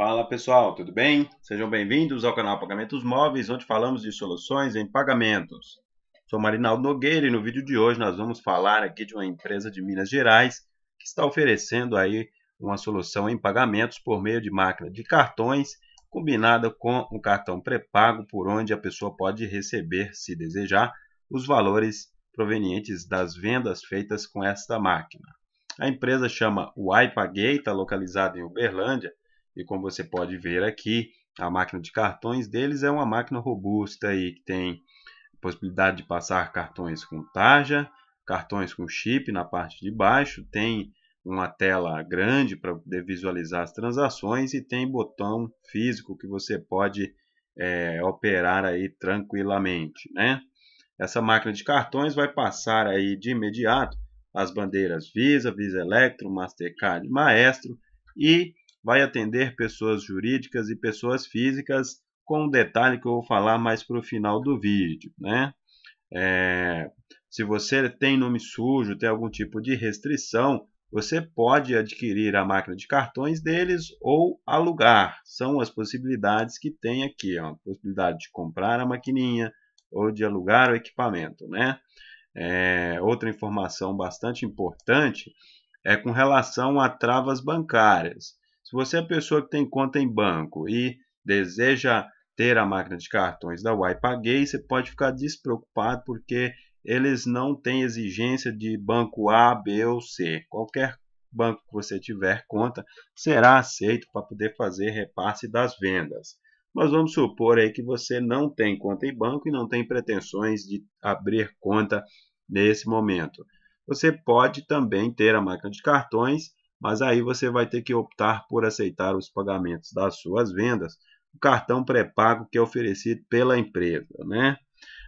Fala pessoal, tudo bem? Sejam bem-vindos ao canal Pagamentos Móveis, onde falamos de soluções em pagamentos. Sou Marinaldo Nogueira e no vídeo de hoje nós vamos falar aqui de uma empresa de Minas Gerais que está oferecendo aí uma solução em pagamentos por meio de máquina de cartões combinada com um cartão pré-pago por onde a pessoa pode receber, se desejar, os valores provenientes das vendas feitas com esta máquina. A empresa chama Waipaguei, está localizada em Uberlândia, e como você pode ver aqui, a máquina de cartões deles é uma máquina robusta e que tem possibilidade de passar cartões com tarja, cartões com chip na parte de baixo, tem uma tela grande para poder visualizar as transações e tem botão físico que você pode é, operar aí tranquilamente, né? Essa máquina de cartões vai passar aí de imediato as bandeiras Visa, Visa Electro, Mastercard, Maestro e vai atender pessoas jurídicas e pessoas físicas, com um detalhe que eu vou falar mais para o final do vídeo. Né? É, se você tem nome sujo, tem algum tipo de restrição, você pode adquirir a máquina de cartões deles ou alugar. São as possibilidades que tem aqui. Ó. A possibilidade de comprar a maquininha ou de alugar o equipamento. Né? É, outra informação bastante importante é com relação a travas bancárias. Se você é uma pessoa que tem conta em banco e deseja ter a máquina de cartões da YPaguei, você pode ficar despreocupado porque eles não têm exigência de banco A, B ou C. Qualquer banco que você tiver conta será aceito para poder fazer repasse das vendas. Mas vamos supor aí que você não tem conta em banco e não tem pretensões de abrir conta nesse momento. Você pode também ter a máquina de cartões mas aí você vai ter que optar por aceitar os pagamentos das suas vendas, o cartão pré-pago que é oferecido pela empresa, né?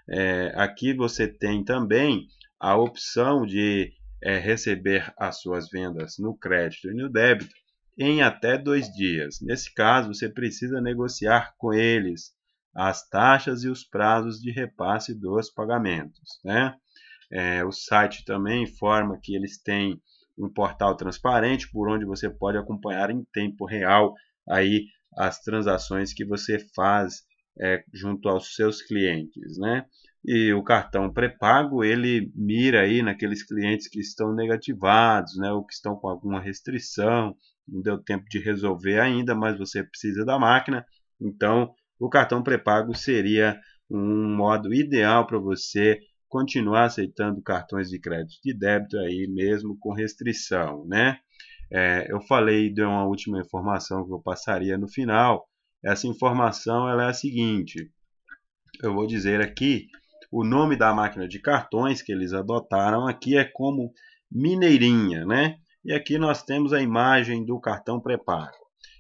É, aqui você tem também a opção de é, receber as suas vendas no crédito e no débito em até dois dias. Nesse caso, você precisa negociar com eles as taxas e os prazos de repasse dos pagamentos, né? É, o site também informa que eles têm um portal transparente por onde você pode acompanhar em tempo real aí as transações que você faz é, junto aos seus clientes, né? E o cartão pré-pago ele mira aí naqueles clientes que estão negativados, né? Ou que estão com alguma restrição, não deu tempo de resolver ainda, mas você precisa da máquina. Então, o cartão pré-pago seria um modo ideal para você continuar aceitando cartões de crédito de débito aí mesmo com restrição, né? É, eu falei de uma última informação que eu passaria no final. Essa informação ela é a seguinte: eu vou dizer aqui o nome da máquina de cartões que eles adotaram aqui é como Mineirinha, né? E aqui nós temos a imagem do cartão pré-pago.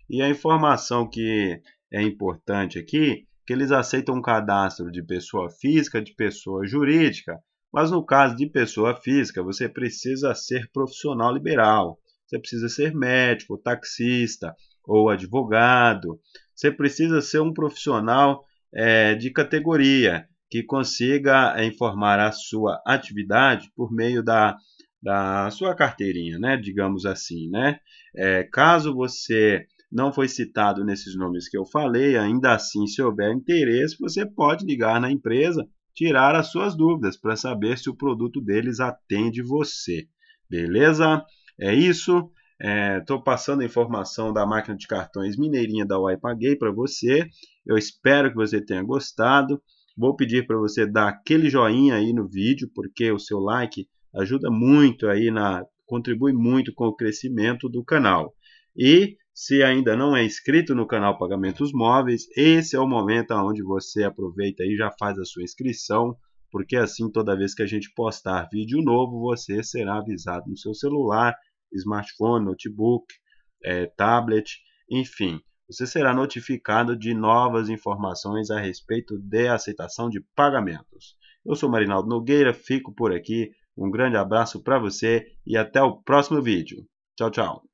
E a informação que é importante aqui que eles aceitam um cadastro de pessoa física, de pessoa jurídica, mas no caso de pessoa física, você precisa ser profissional liberal. Você precisa ser médico, taxista ou advogado. Você precisa ser um profissional é, de categoria que consiga é, informar a sua atividade por meio da, da sua carteirinha, né? digamos assim. Né? É, caso você não foi citado nesses nomes que eu falei, ainda assim, se houver interesse, você pode ligar na empresa, tirar as suas dúvidas para saber se o produto deles atende você. Beleza? É isso. Estou é, passando a informação da máquina de cartões mineirinha da Paguei para você. Eu espero que você tenha gostado. Vou pedir para você dar aquele joinha aí no vídeo, porque o seu like ajuda muito aí na contribui muito com o crescimento do canal. E se ainda não é inscrito no canal Pagamentos Móveis, esse é o momento onde você aproveita e já faz a sua inscrição, porque assim toda vez que a gente postar vídeo novo, você será avisado no seu celular, smartphone, notebook, é, tablet, enfim. Você será notificado de novas informações a respeito de aceitação de pagamentos. Eu sou Marinaldo Nogueira, fico por aqui. Um grande abraço para você e até o próximo vídeo. Tchau, tchau.